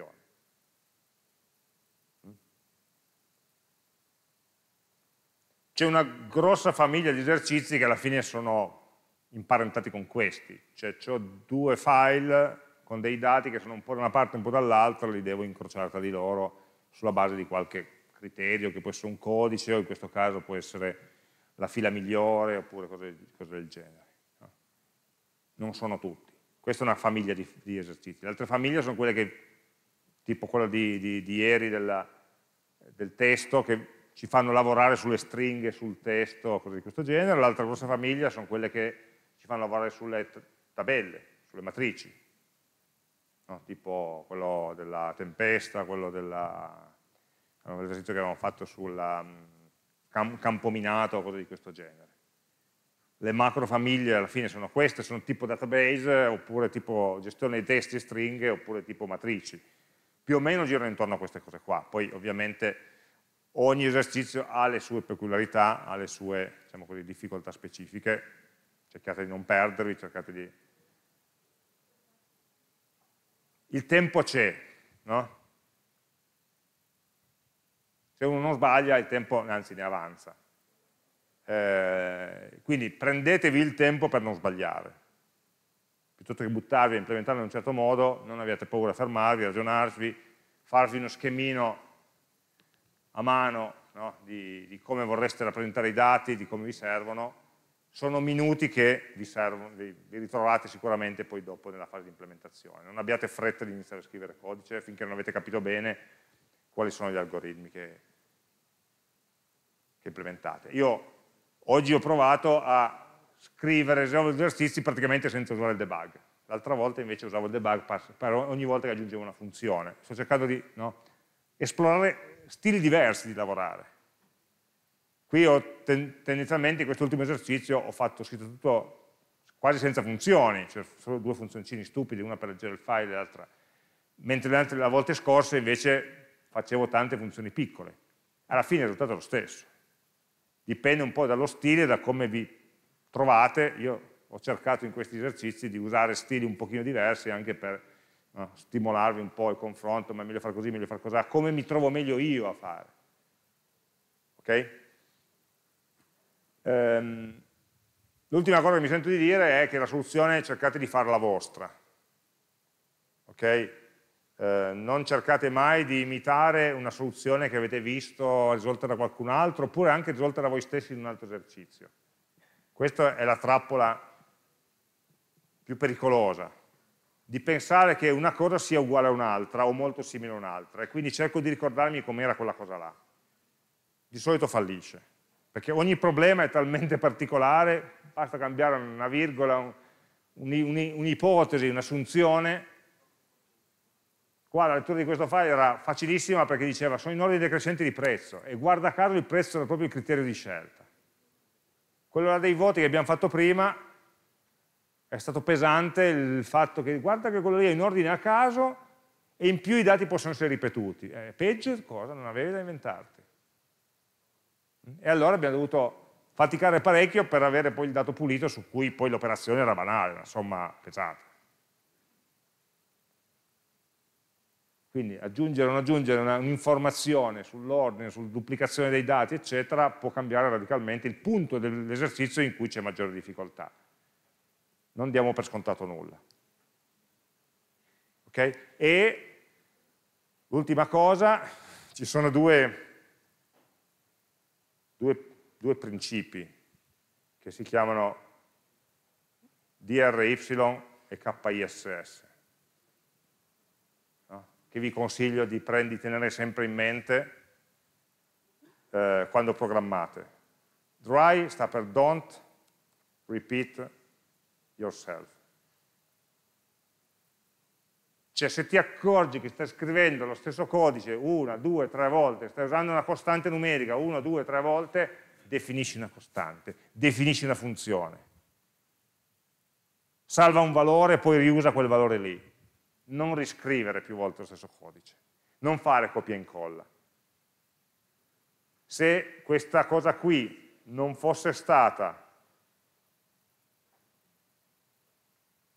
funzioni. Mm? C'è una grossa famiglia di esercizi che alla fine sono imparentati con questi, cioè ho due file con dei dati che sono un po' da una parte e un po' dall'altra, li devo incrociare tra di loro sulla base di qualche criterio, che può essere un codice o in questo caso può essere la fila migliore oppure cose, cose del genere. Non sono tutti. Questa è una famiglia di, di esercizi. Le altre famiglie sono quelle che tipo quella di, di, di ieri della, del testo, che ci fanno lavorare sulle stringhe, sul testo, cose di questo genere. L'altra grossa famiglia sono quelle che ci fanno lavorare sulle tabelle, sulle matrici, no? tipo quello della tempesta, quello dell'esercizio che avevamo fatto sul mm, cam, campominato, cose di questo genere. Le macrofamiglie alla fine sono queste, sono tipo database, oppure tipo gestione di testi e stringhe, oppure tipo matrici più o meno girano intorno a queste cose qua, poi ovviamente ogni esercizio ha le sue peculiarità, ha le sue diciamo così, difficoltà specifiche, cercate di non perdervi, cercate di... Il tempo c'è, no? Se uno non sbaglia il tempo anzi ne avanza. Eh, quindi prendetevi il tempo per non sbagliare piuttosto che buttarvi a implementarlo in un certo modo, non abbiate paura a fermarvi, a ragionarvi, farvi uno schemino a mano no? di, di, come vorreste rappresentare i dati, di come vi servono, sono minuti che vi, servono, vi, vi ritrovate sicuramente poi dopo nella fase di implementazione. Non abbiate fretta di iniziare a scrivere codice finché non avete capito bene quali sono gli algoritmi che, che implementate. Io oggi ho provato a scrivere, risolvere gli esercizi praticamente senza usare il debug. L'altra volta invece usavo il debug per ogni volta che aggiungevo una funzione. Sto cercando di no, esplorare stili diversi di lavorare. Qui ho ten tendenzialmente in quest'ultimo esercizio ho fatto scritto tutto quasi senza funzioni, cioè solo due funzioncini stupide, una per leggere il file e l'altra. Mentre le altre volte scorse invece facevo tante funzioni piccole. Alla fine il risultato è lo stesso. Dipende un po' dallo stile, da come vi trovate, io ho cercato in questi esercizi di usare stili un pochino diversi anche per no, stimolarvi un po' il confronto, ma è meglio far così, meglio far così, come mi trovo meglio io a fare. Ok? Ehm, L'ultima cosa che mi sento di dire è che la soluzione cercate di farla vostra. Okay? Eh, non cercate mai di imitare una soluzione che avete visto risolta da qualcun altro oppure anche risolta da voi stessi in un altro esercizio. Questa è la trappola più pericolosa, di pensare che una cosa sia uguale a un'altra o molto simile a un'altra e quindi cerco di ricordarmi com'era quella cosa là. Di solito fallisce, perché ogni problema è talmente particolare, basta cambiare una virgola, un'ipotesi, un, un un'assunzione. Qua la lettura di questo file era facilissima perché diceva sono in ordine decrescente di prezzo e guarda caso il prezzo era proprio il criterio di scelta quello là dei voti che abbiamo fatto prima è stato pesante il fatto che guarda che quello lì è in ordine a caso e in più i dati possono essere ripetuti. Eh, peggio cosa non avevi da inventarti. E allora abbiamo dovuto faticare parecchio per avere poi il dato pulito su cui poi l'operazione era banale, insomma somma pesata. Quindi aggiungere o non aggiungere un'informazione sull'ordine, sulla duplicazione dei dati, eccetera, può cambiare radicalmente il punto dell'esercizio in cui c'è maggiore difficoltà. Non diamo per scontato nulla. Okay? E l'ultima cosa, ci sono due, due, due principi che si chiamano DRY e KISS che vi consiglio di, prendi, tenere sempre in mente eh, quando programmate. Dry sta per don't repeat yourself. Cioè se ti accorgi che stai scrivendo lo stesso codice una, due, tre volte, stai usando una costante numerica una, due, tre volte, definisci una costante, definisci una funzione. Salva un valore e poi riusa quel valore lì non riscrivere più volte lo stesso codice, non fare copia e incolla. Se questa cosa qui non fosse stata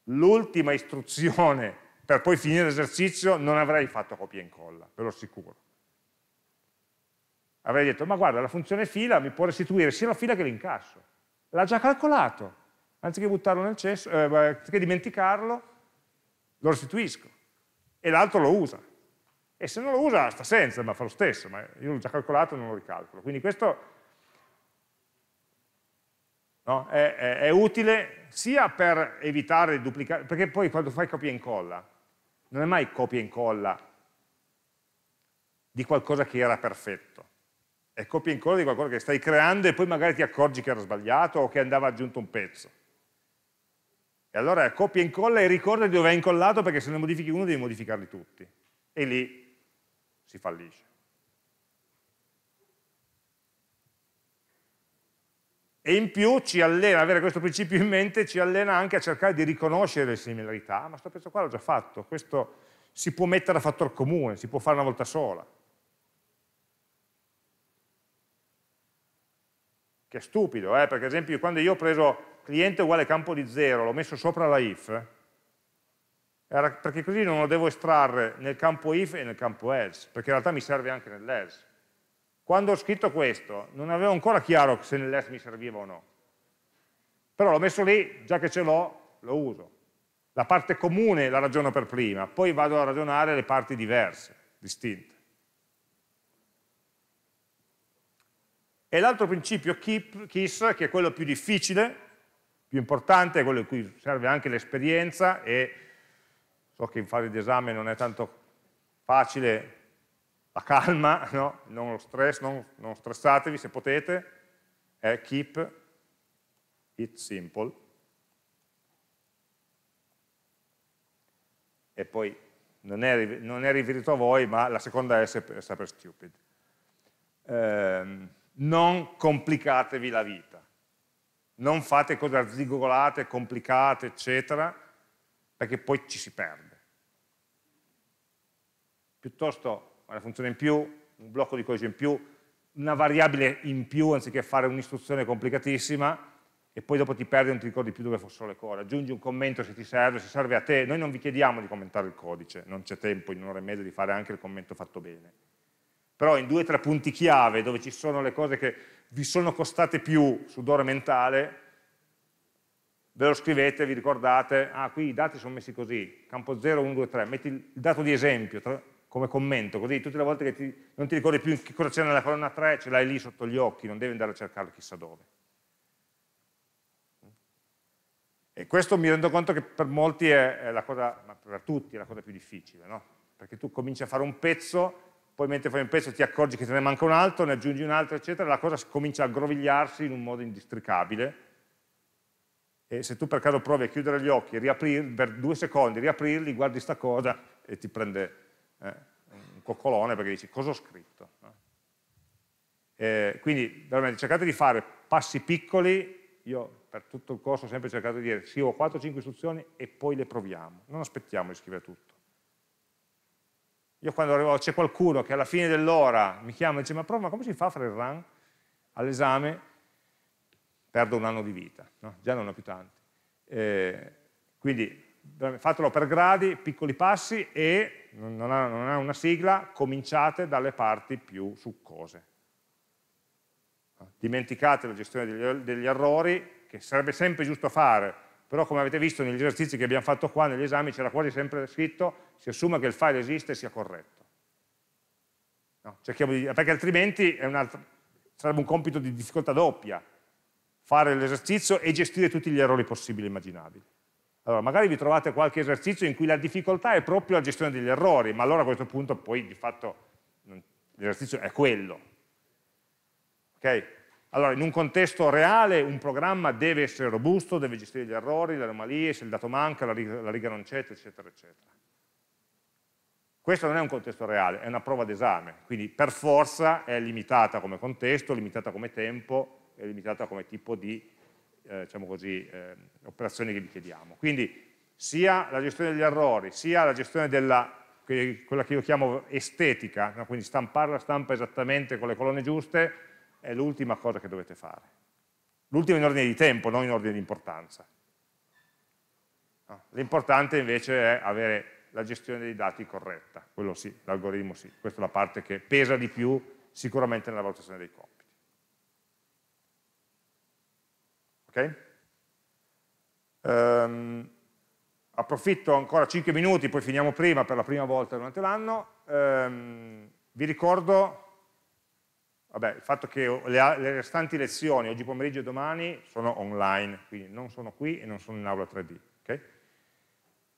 l'ultima istruzione per poi finire l'esercizio, non avrei fatto copia e incolla, ve lo assicuro. Avrei detto, ma guarda, la funzione fila mi può restituire sia la fila che l'incasso. L'ha già calcolato, anziché buttarlo nel cesso, eh, anziché dimenticarlo, lo restituisco e l'altro lo usa. E se non lo usa sta senza, ma fa lo stesso, ma io l'ho già calcolato e non lo ricalcolo. Quindi questo no, è, è, è, utile sia per evitare di duplicare, perché poi quando fai copia e incolla, non è mai copia e incolla di qualcosa che era perfetto, è copia e incolla di qualcosa che stai creando e poi magari ti accorgi che era sbagliato o che andava aggiunto un pezzo. E allora copia e incolla e ricorda di dove è incollato perché se ne modifichi uno devi modificarli tutti. E lì si fallisce. E in più ci allena, avere questo principio in mente ci allena anche a cercare di riconoscere le similarità. Ah, ma sto pezzo qua l'ho già fatto, questo si può mettere a fattore comune, si può fare una volta sola. che è stupido, eh? perché ad esempio quando io ho preso cliente uguale campo di 0, l'ho messo sopra la if, era perché così non lo devo estrarre nel campo if e nel campo else, perché in realtà mi serve anche nell'else. Quando ho scritto questo non avevo ancora chiaro se nell'else mi serviva o no, però l'ho messo lì, già che ce l'ho, lo uso. La parte comune la ragiono per prima, poi vado a ragionare le parti diverse, distinte. E l'altro principio KISS, che è quello più difficile, più importante, è quello in cui serve anche l'esperienza e so che in fase di esame non è tanto facile la calma, no? non lo stress, non, non stressatevi se potete, è keep it simple. E poi non è, non è riferito a voi, ma la seconda S è, sempre stupid. Ehm, non complicatevi la vita. Non fate cose arzigolate, complicate, eccetera, perché poi ci si perde. Piuttosto una funzione in più, un blocco di codice in più, una variabile in più anziché fare un'istruzione complicatissima e poi dopo ti perdi e non ti ricordi più dove fossero le cose. Aggiungi un commento se ti serve, se serve a te. Noi non vi chiediamo di commentare il codice, non c'è tempo in un'ora e mezza di fare anche il commento fatto bene però in due o tre punti chiave dove ci sono le cose che vi sono costate più sudore mentale, ve lo scrivete, vi ricordate, ah qui i dati sono messi così, campo 0, 1, 2, 3, metti il dato di esempio tra, come commento, così tutte le volte che ti, non ti ricordi più che cosa c'è nella colonna 3, ce l'hai lì sotto gli occhi, non devi andare a cercarlo chissà dove. E questo mi rendo conto che per molti è, è la cosa, ma per tutti è la cosa più difficile, no? Perché tu cominci a fare un pezzo poi mentre fai un pezzo ti accorgi che te ne manca un altro, ne aggiungi un altro, eccetera, la cosa comincia a grovigliarsi in un modo indistricabile. E se tu per caso provi a chiudere gli occhi, riaprirli, per due secondi, riaprirli, guardi sta cosa e ti prende eh, un coccolone perché dici cosa ho scritto. Eh, quindi veramente cercate di fare passi piccoli, io per tutto il corso ho sempre cercato di dire sì ho 4-5 istruzioni e poi le proviamo, non aspettiamo di scrivere tutto. Io quando arrivo c'è qualcuno che alla fine dell'ora mi chiama e dice ma prof, ma come si fa a fare il run all'esame? Perdo un anno di vita, no? già non ho più tanti. Eh, quindi fatelo per gradi, piccoli passi e, non ha, non ha una sigla, cominciate dalle parti più succose. Dimenticate la gestione degli, degli errori, che sarebbe sempre giusto fare, però come avete visto negli esercizi che abbiamo fatto qua, negli esami, c'era quasi sempre scritto si assuma che il file esiste e sia corretto. No? Di, perché altrimenti altro, sarebbe un compito di difficoltà doppia, fare l'esercizio e gestire tutti gli errori possibili e immaginabili. Allora, magari vi trovate qualche esercizio in cui la difficoltà è proprio la gestione degli errori, ma allora a questo punto poi di fatto l'esercizio è quello. Okay? Allora, in un contesto reale un programma deve essere robusto, deve gestire gli errori, le anomalie, se il dato manca, la riga, la riga non c'è, eccetera, eccetera. Questo non è un contesto reale, è una prova d'esame, quindi per forza è limitata come contesto, limitata come tempo, è limitata come tipo di eh, diciamo così, eh, operazioni che vi chiediamo. Quindi sia la gestione degli errori, sia la gestione della quella che io chiamo estetica, no? quindi stampare la stampa esattamente con le colonne giuste, è l'ultima cosa che dovete fare. L'ultima in ordine di tempo, non in ordine di importanza. L'importante invece è avere la gestione dei dati corretta, quello sì, l'algoritmo sì, questa è la parte che pesa di più sicuramente nella valutazione dei compiti. Ok? Um, approfitto ancora 5 minuti, poi finiamo prima per la prima volta durante l'anno. Um, vi ricordo vabbè, il fatto che le, le, restanti lezioni, oggi pomeriggio e domani, sono online, quindi non sono qui e non sono in aula 3D.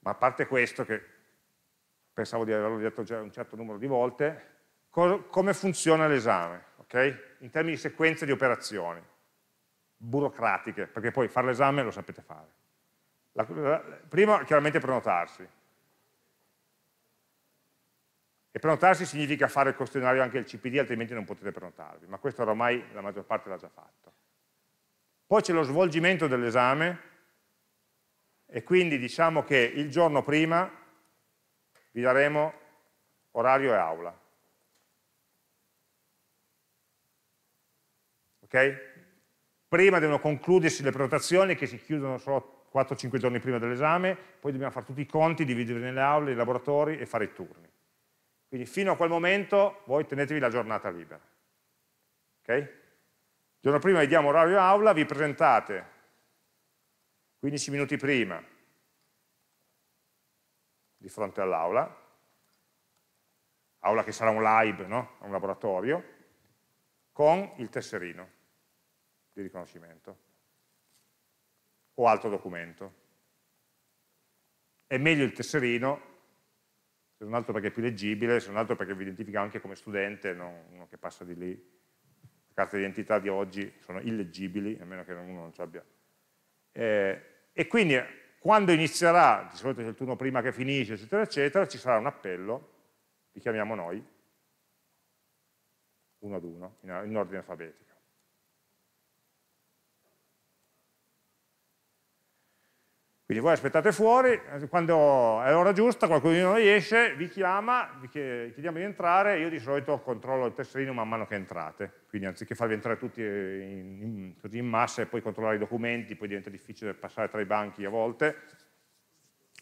Ma a parte questo, che pensavo di averlo detto già un certo numero di volte, co come funziona l'esame, okay? in termini di sequenza di operazioni burocratiche, perché poi fare l'esame lo sapete fare. La, la, prima chiaramente prenotarsi. E prenotarsi significa fare il questionario anche il CPD, altrimenti non potete prenotarvi, ma questo oramai la maggior parte l'ha già fatto. Poi c'è lo svolgimento dell'esame e quindi diciamo che il giorno prima vi daremo orario e aula. Ok? Prima devono concludersi le prenotazioni che si chiudono solo 4-5 giorni prima dell'esame, poi dobbiamo fare tutti i conti, dividere nelle aule, i laboratori e fare i turni. Quindi fino a quel momento voi tenetevi la giornata libera. Ok? Il giorno prima vi diamo orario e aula, vi presentate 15 minuti prima, di fronte all'aula, aula che sarà un live, no? un laboratorio, con il tesserino di riconoscimento o altro documento. È meglio il tesserino, se non altro perché è più leggibile, se non altro perché vi identifica anche come studente, non uno che passa di lì. Le carte d'identità di oggi sono illeggibili, a meno che uno non ci abbia. Eh, e quindi quando inizierà, di solito c'è il turno prima che finisce, eccetera, eccetera, ci sarà un appello, li chiamiamo noi, uno ad uno, in ordine alfabetico. Quindi voi aspettate fuori, quando è l'ora giusta qualcuno esce, vi chiama, vi chiediamo di entrare, io di solito controllo il tesserino man mano che entrate, quindi anziché farvi entrare tutti in, in, in massa e poi controllare i documenti, poi diventa difficile passare tra i banchi a volte,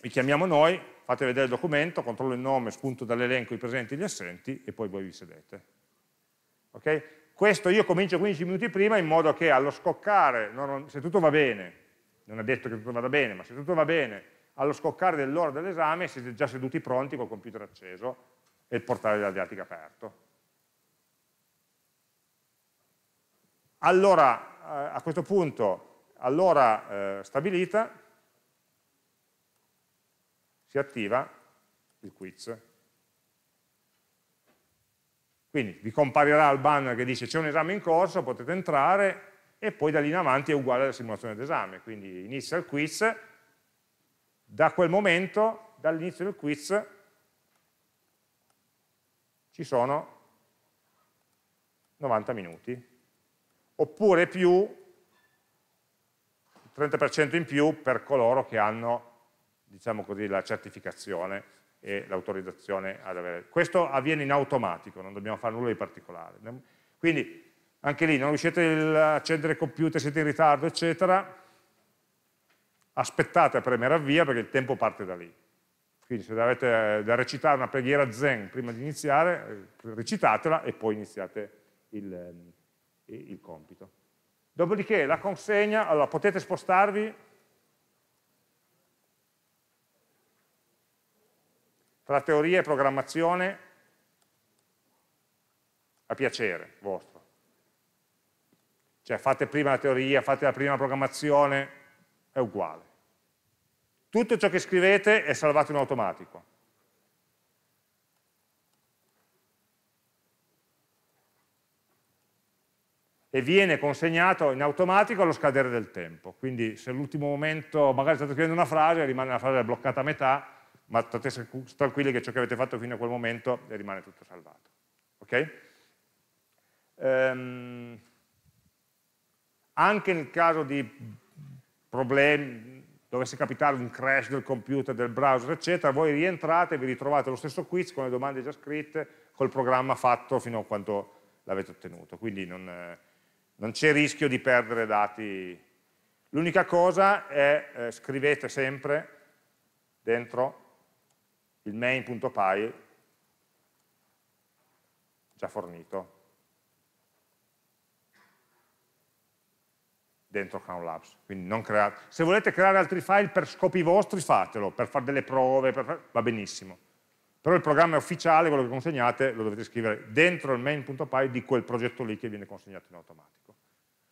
vi chiamiamo noi, fate vedere il documento, controllo il nome, spunto dall'elenco i presenti e gli assenti e poi voi vi sedete. Okay? Questo io comincio 15 minuti prima in modo che allo scoccare, se tutto va bene, non è detto che tutto vada bene, ma se tutto va bene, allo scoccare dell'ora dell'esame siete già seduti pronti col computer acceso e il portale della didattica aperto. Allora, eh, a questo punto, all'ora eh, stabilita, si attiva il quiz. Quindi vi comparirà il banner che dice c'è un esame in corso, potete entrare, e poi da lì in avanti è uguale alla simulazione d'esame, quindi inizia il quiz, da quel momento, dall'inizio del quiz, ci sono 90 minuti, oppure più, 30% in più per coloro che hanno, diciamo così, la certificazione e l'autorizzazione ad avere. Questo avviene in automatico, non dobbiamo fare nulla di particolare. Quindi anche lì non riuscite a accendere il computer, siete in ritardo, eccetera, aspettate a premere avvia perché il tempo parte da lì. Quindi se avete eh, da recitare una preghiera zen prima di iniziare, eh, recitatela e poi iniziate il, ehm, il compito. Dopodiché la consegna, allora potete spostarvi tra teoria e programmazione a piacere vostro cioè fate prima la teoria, fate la prima programmazione, è uguale. Tutto ciò che scrivete è salvato in automatico. E viene consegnato in automatico allo scadere del tempo. Quindi se all'ultimo momento magari state scrivendo una frase, rimane la frase bloccata a metà, ma state tranquilli che ciò che avete fatto fino a quel momento rimane tutto salvato. Ok? Um, anche nel caso di problemi, dovesse capitare un crash del computer, del browser, eccetera, voi rientrate e vi ritrovate lo stesso quiz con le domande già scritte, col programma fatto fino a quando l'avete ottenuto. Quindi non, eh, non c'è rischio di perdere dati. L'unica cosa è eh, scrivete sempre dentro il main.py già fornito dentro Crown Labs. Quindi non create... Se volete creare altri file per scopi vostri, fatelo, per fare delle prove, per... va benissimo. Però il programma ufficiale, quello che consegnate, lo dovete scrivere dentro il main.py di quel progetto lì che viene consegnato in automatico.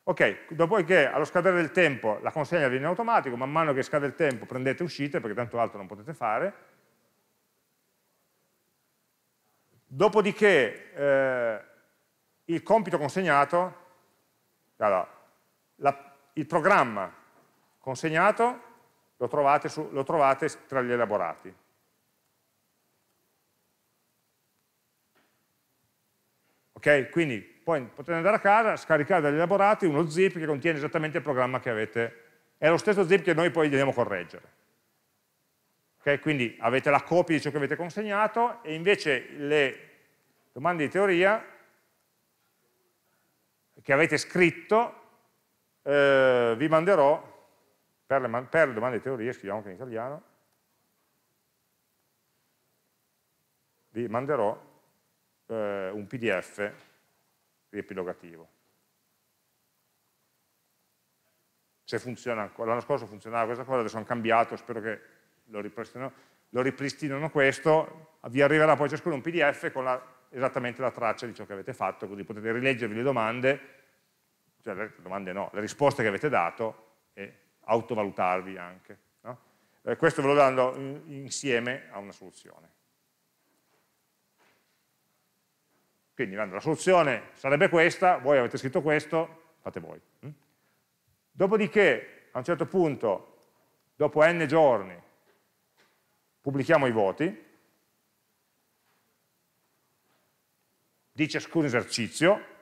Ok, dopodiché allo scadere del tempo la consegna viene in automatico, man mano che scade il tempo prendete e uscite perché tanto altro non potete fare. Dopodiché eh, il compito consegnato, allora, la, il programma consegnato lo trovate, su, lo trovate tra gli elaborati. Ok, Quindi poi potete andare a casa, scaricare dagli elaborati uno zip che contiene esattamente il programma che avete, è lo stesso zip che noi poi dobbiamo correggere. Ok, Quindi avete la copia di ciò che avete consegnato e invece le domande di teoria che avete scritto eh, vi manderò, per le, per le domande di teoria, scriviamo anche in italiano, vi manderò eh, un pdf riepilogativo. Se funziona ancora, l'anno scorso funzionava questa cosa, adesso hanno cambiato, spero che lo ripristinino, lo ripristinino questo, vi arriverà poi ciascuno un pdf con la, esattamente la traccia di ciò che avete fatto, così potete rileggervi le domande cioè le domande no, le risposte che avete dato e autovalutarvi anche. No? Eh, questo ve lo dando insieme a una soluzione. Quindi la soluzione sarebbe questa, voi avete scritto questo, fate voi. Hm? Dopodiché, a un certo punto, dopo n giorni, pubblichiamo i voti, dice ciascun esercizio,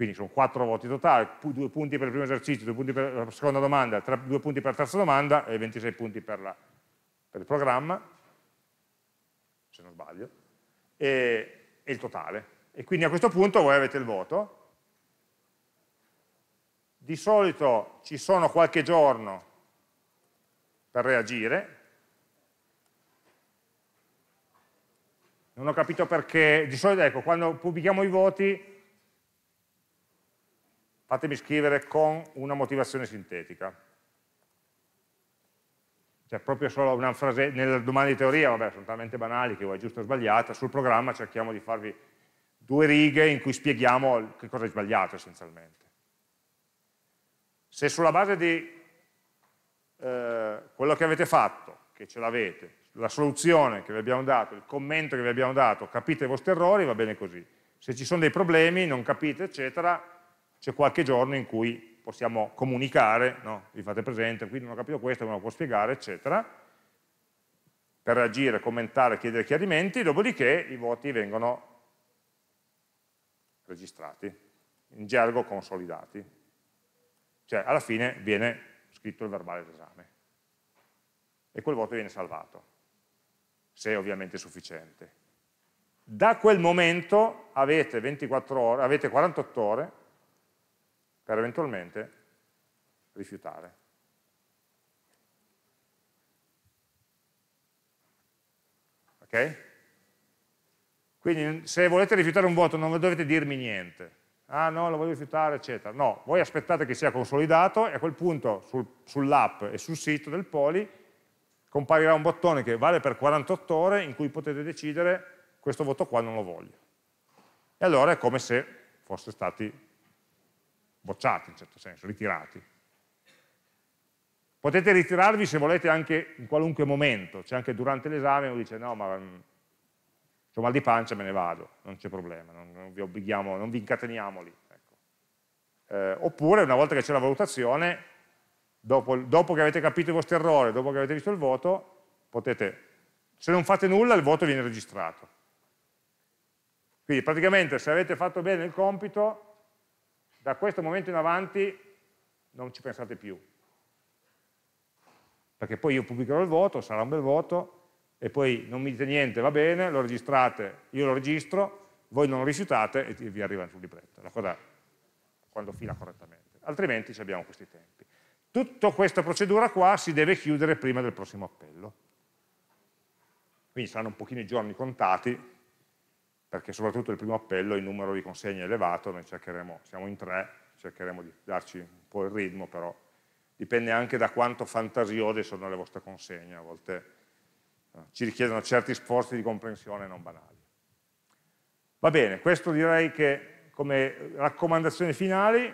quindi sono 4 voti totali, 2 punti per il primo esercizio, 2 punti per la seconda domanda, 3, 2 punti per la terza domanda e 26 punti per, la, per il programma, se non sbaglio, e, e il totale. E quindi a questo punto voi avete il voto. Di solito ci sono qualche giorno per reagire, non ho capito perché, di solito ecco, quando pubblichiamo i voti fatemi scrivere con una motivazione sintetica. Cioè proprio solo una frase, nelle domande di teoria, vabbè, sono talmente banali che vuoi giusto o sbagliata, sul programma cerchiamo di farvi due righe in cui spieghiamo che cosa è sbagliato essenzialmente. Se sulla base di eh, quello che avete fatto, che ce l'avete, la soluzione che vi abbiamo dato, il commento che vi abbiamo dato, capite i vostri errori, va bene così. Se ci sono dei problemi, non capite, eccetera, c'è qualche giorno in cui possiamo comunicare, no? vi fate presente, qui non ho capito questo, me lo può spiegare, eccetera, per reagire, commentare, chiedere chiarimenti, dopodiché i voti vengono registrati, in gergo consolidati. Cioè alla fine viene scritto il verbale d'esame e quel voto viene salvato, se è ovviamente sufficiente. Da quel momento avete, ore, avete 48 ore per eventualmente rifiutare. Ok? Quindi se volete rifiutare un voto non dovete dirmi niente. Ah no, lo voglio rifiutare, eccetera. No, voi aspettate che sia consolidato e a quel punto sul, sull'app e sul sito del Poli comparirà un bottone che vale per 48 ore in cui potete decidere questo voto qua non lo voglio. E allora è come se fosse stati bocciati in certo senso, ritirati. Potete ritirarvi se volete anche in qualunque momento, cioè anche durante l'esame uno dice no ma mm, ho mal di pancia me ne vado, non c'è problema, non, non, vi obblighiamo, non vi incateniamo lì. Ecco. Eh, oppure una volta che c'è la valutazione, dopo, dopo che avete capito i vostri errori, dopo che avete visto il voto, potete, se non fate nulla il voto viene registrato. Quindi praticamente se avete fatto bene il compito da questo momento in avanti non ci pensate più. Perché poi io pubblicherò il voto, sarà un bel voto, e poi non mi dite niente, va bene, lo registrate, io lo registro, voi non lo rifiutate e vi arriva sul libretto. La cosa quando fila correttamente. Altrimenti abbiamo questi tempi. Tutta questa procedura qua si deve chiudere prima del prossimo appello. Quindi saranno un pochino i giorni contati perché soprattutto il primo appello il numero di consegne è elevato, noi cercheremo, siamo in tre, cercheremo di darci un po' il ritmo, però dipende anche da quanto fantasiose sono le vostre consegne, a volte eh, ci richiedono certi sforzi di comprensione non banali. Va bene, questo direi che come raccomandazioni finali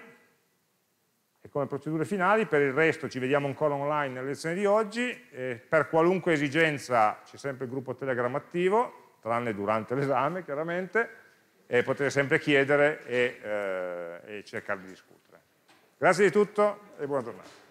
e come procedure finali, per il resto ci vediamo ancora online nella lezione di oggi, per qualunque esigenza c'è sempre il gruppo Telegram attivo, tranne durante l'esame chiaramente, e potete sempre chiedere e, eh, e cercare di discutere. Grazie di tutto e buona giornata.